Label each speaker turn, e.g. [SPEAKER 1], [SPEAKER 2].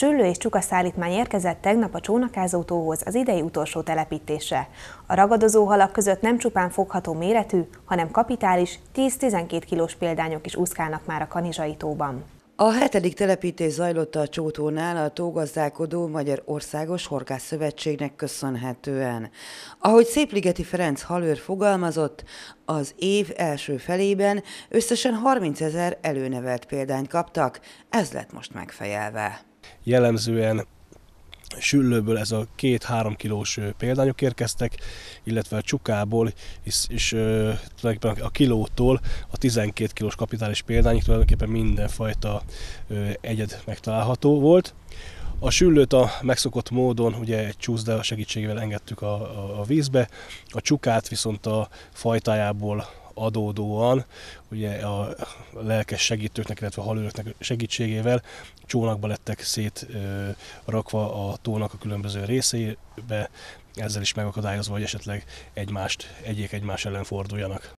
[SPEAKER 1] Süllő és csuka szállítmány érkezett tegnap a csónakázótóhoz az idei utolsó telepítésre. A ragadozó halak között nem csupán fogható méretű, hanem kapitális, 10-12 kilós példányok is úszkálnak már a kanizsai tóban.
[SPEAKER 2] A hetedik telepítés zajlott a Csótónál a tógazdálkodó Magyar Országos Horgász Szövetségnek köszönhetően. Ahogy Szépligeti Ferenc halőr fogalmazott, az év első felében összesen 30 ezer előnevelt példányt kaptak, ez lett most megfejelve
[SPEAKER 3] jellemzően süllőből ez a két-három kilós példányok érkeztek, illetve a csukából és, és tulajdonképpen a kilótól a 12 kilós kapitális példányig tulajdonképpen mindenfajta egyed megtalálható volt. A süllőt a megszokott módon ugye egy csúszda segítségével engedtük a, a, a vízbe, a csukát viszont a fajtájából adódóan, ugye a lelkes segítőknek, illetve a halőröknek segítségével csónakba lettek szét rakva a tónak a különböző részébe, ezzel is megakadályozva, hogy esetleg egymást, egyék egymás ellen forduljanak.